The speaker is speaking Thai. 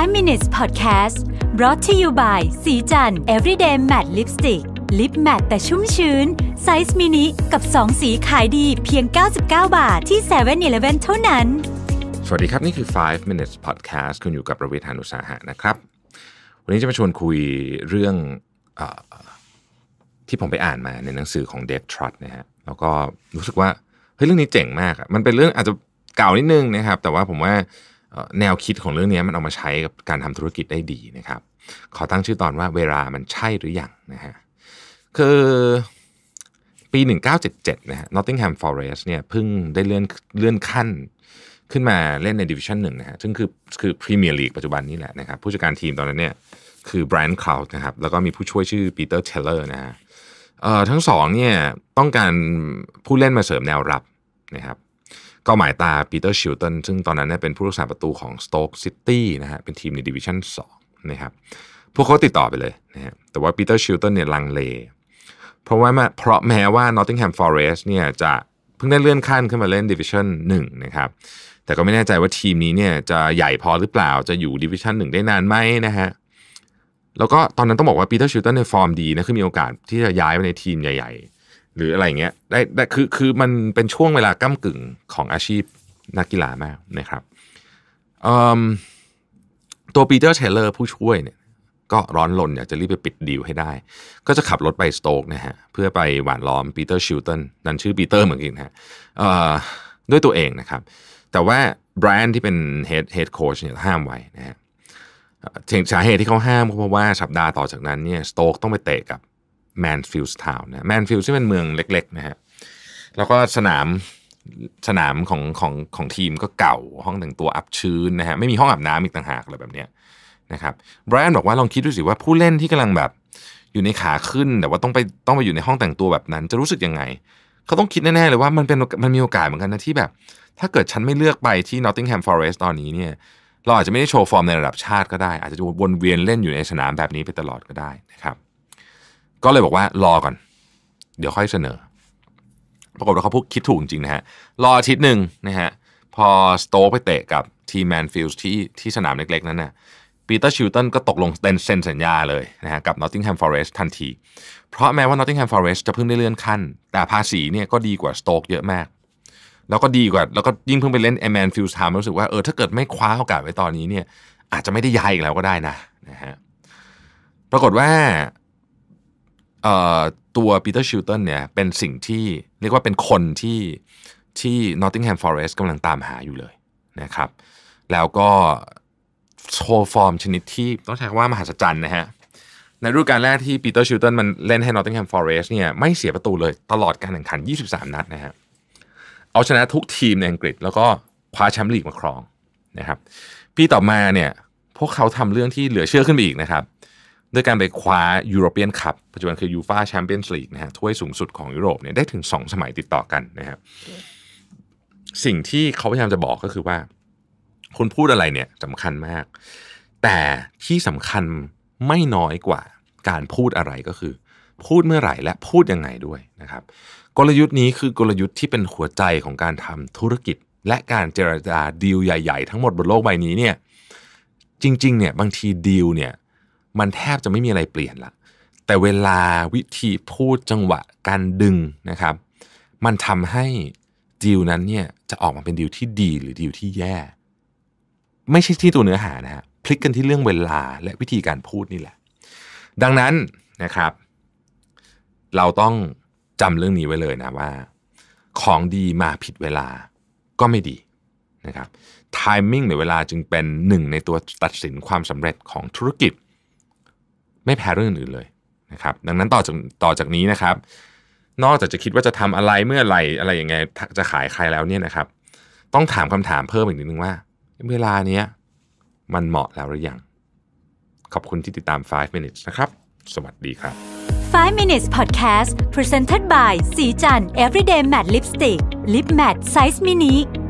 5 minutes podcast brought to you by สีจัน everyday matte lipstick lip matte แต่ชุ่มชื้นไซส์มินิกับ 2 สีขายดี เพียง 99 บาทที่7 e เ e ่ e อเท่านั้น สวัสดีครับนี่คือ 5 minutes podcast คุณอยู่กับประวิทยานุสาหะนะครับ วันนี้จะมาชวนคุยเรื่องอที่ผมไปอ่านมาในหนังสือของเดฟทรัตนะฮะแล้วก็รู้สึกว่าเฮ้ยเรื่องนี้เจ๋งมาก มันเป็นเรื่องอาจจะเก่านิดนึงนะครับ แต่ว่าผมว่าแนวคิดของเรื่องนี้มันเอามาใช้กับการทำธุรกิจได้ดีนะครับ ขอตั้งชื่อตอนว่าเวลามันใช่หรืออยังนะฮะคือปี 1977นะฮะ Nottingham Forest เนี่ยเพิ่งได้เลื่อนเลื่อนขั้นขึ้นมาเล่นในดิวิชั่นหนึ่งนะฮะซึ่งคือคือพรีเมียร์ลีกปัจจุบันนี้แหละนะครับผู้จัดการทีมตอนนั้นเนี่ยคือแบรนด์คลาวด์นะครับแล้วก็มีผู้ช่วยชื่อปีเตอร์เทเลอร์นะฮะเอ่อทั้งสองเนี่ยต้องการผู้เล่นมาเสริมแนวรับนะครับก็หมายตาปีเตอร์ชิลตันซึ่งตอนนั้นเนี่ยเป็นผู้รักษาประตูของสโต๊กซิตี้นะฮะเป็นทีมในดิวิชั่น2นะครับพวกเขาติดต่อไปเลยนะฮะแต่ว่าปีเตอร์ชิลตันเนี่ยลังเลเพราะว่าเพราะแม้ว่านอตติงแฮมฟอเรสต์เนี่ยจะเพิ่งได้เลื่อนขั้นขึ้นมาเล่นดิวิชั่น1นะครับแต่ก็ไม่แน่ใจว่าทีมนี้เนี่ยจะใหญ่พอหรือเปล่าจะอยู่ดิวิชั่นหนึ่งได้นานไหมนะฮะแล้วก็ตอนนั้นต้องบอกว่าปีเตอร์ชิลตันในฟอร์มดีนะคือมีโอกาสที่จะย้ายไปในทีมใหญ่ๆหรืออะไรเงี้ยได้ได้คือคือมันเป็นช่วงเวลาก้ากึ่ง ของอาชีพนักกีฬามากนะครับตัวปีเตอร์เชลเลอร์ผู้ช่วยเนี่ยก็ร้อนลนอยากจะรีบไปปิดดีลให้ได้ ก็จะขับรถไปสโต๊กนะฮะเพื่อไปหวานล้อมปีเตอร์ชิลตันนั่นชื่อปีเตอร์เหมือนกันฮะด้วยตัวเองนะครับแต่ว่าแบรนด์ที่เป็นเฮดเฮดโค้ชเนี่ยห้ามไว้นะฮะสาเหตุที่เขาห้ามเพราะว่าสัปดาห์ต่อจากนั้นเนี่ยสโต๊กต้องไปเตะกับแมนฟิลส์ทาวน์นะแมนฟิลส์ที่เป็นเมืองเล็กๆนะฮะแล้วก็สนามสนามของของของทีมก็เก่าห้องแต่งตัวอับชื้นนะฮะไม่มีห้องอาบน้ำอีกต่างหากอะไรแบบเนี้ยนะครับไบรอันบอกว่าลองคิดดูสิว่าผู้เล่นที่กำลังแบบอยู่ในขาขึ้นแต่ว่าต้องไปต้องไปอยู่ในห้องแต่งตัวแบบนั้นจะรู้สึกยังไง เขาต้องคิดแน่ๆเลยว่ามันเป็นมันมีโอกาสเหมือนกันนะที่แบบ ถ้าเกิดฉันไม่เลือกไปที่นอตติงแฮมฟอเรสต์ตอนนี้เนี่ยเราอาจจะไม่ได้โชว์ฟอร์มในระดับชาติก็ได้ อาจจะวนเวียนเล่นอยู่ในสนามแบบนี้ไปตลอดก็ได้นะครับก็เลยบอกว่ารอก่อน เดี๋ยวค่อยเสนอ ปรากฏว่าเขาพูดคิดถูกจริงนะฮะรออาทิตย์หนึ่งนะฮะพอสโต๊กไปเตะกับทีแมนฟิลด์ที่ที่สนามเล็กๆ นั้นนะ่ะปีเตอร์ชิลตันก็ตกลงเซ็นสัญญาเลยนะฮะกับนอตติงแฮมฟอเรสทันที เพราะแม้ว่านอตติงแฮมฟอเรสจะเพิ่งได้เลื่อนขั้น แต่ภาษีเนี่ยก็ดีกว่าสโต๊กเยอะมาก แล้วก็ดีกว่า แล้วก็ยิ่งเพิ่งไปเล่นอแมนฟิลส์ทามรู้สึกว่าเออถ้าเกิดไม่คว้าโอกาสไว้ตอนนี้เนี่ยอาจจะไม่ได้ย้ายอีกแล้วก็ได้นะนะฮะปรากฏว่าตัวปีเตอร์ชิลตันเนี่ยเป็นสิ่งที่เรียกว่าเป็นคนที่ที่นอตติงแฮมฟอเรสต์กำลังตามหาอยู่เลยนะครับ แล้วก็โชว์ฟอร์มชนิดที่ต้องใช้คำว่ามหัศจรรย์นะฮะในฤดูกาลแรกที่ปีเตอร์ชิลตันมันเล่นให้นอตติงแฮมฟอเรสต์เนี่ยไม่เสียประตูเลยตลอดการแข่งขัน 23นัดนะฮะเอาชนะทุกทีมในอังกฤษ แล้วก็คว้าแชมป์ลีกมาครองนะครับปีต่อมาเนี่ยพวกเขาทำเรื่องที่เหลือเชื่อขึ้นไปอีกนะครับด้วยการไปคว้ายูโรเปียนคัพปัจจุบันคือยูฟาแชมเปี้ยนส์ลีกนะฮะถ้วยสูงสุดของยุโรปเนี่ยได้ถึง 2 สมัยติดต่อกันนะครับสิ่งที่เขาพยายามจะบอกก็คือว่า คุณพูดอะไรเนี่ยสำคัญมาก แต่ที่สำคัญไม่น้อยกว่าการพูดอะไรก็คือ พูดเมื่อไหร่และพูดยังไงด้วยนะครับ กลยุทธ์นี้คือกลยุทธ์ที่เป็นหัวใจของการทำธุรกิจ และการเจรจาดีลใหญ่ ๆ ทั้งหมดบนโลกใบนี้เนี่ยจริงๆเนี่ยบางทีดีลเนี่ยมันแทบจะไม่มีอะไรเปลี่ยนละ แต่เวลาวิธีพูดจังหวะการดึงนะครับ มันทำให้ดีลนั้นเนี่ยจะออกมาเป็นดีลที่ดีหรือดีลที่แย่ ไม่ใช่ที่ตัวเนื้อหานะฮะพลิกกันที่เรื่องเวลาและวิธีการพูดนี่แหละ ดังนั้นนะครับ เราต้องจำเรื่องนี้ไว้เลยนะว่า ของดีมาผิดเวลาก็ไม่ดีนะครับไทมิ่งหรือเวลาจึงเป็นหนึ่งในตัวตัดสินความสำเร็จของธุรกิจไม่แพ้เรื่องอื่นเลยนะครับดังนั้นต่อจากต่อจากนี้นะครับ นอกจากจะคิดว่าจะทำอะไรเมื่อไรอะไรอย่างไงจะขายใครแล้วเนี่ยนะครับต้องถามคำถามเพิ่มอีกนิดนึงว่า เวลาเนี้ยมันเหมาะแล้วหรือยัง ขอบคุณที่ติดตาม 5 minutes นะครับ สวัสดีครับ 5 minutes podcast presented by สีจัน everyday matte lipstick lip matte size mini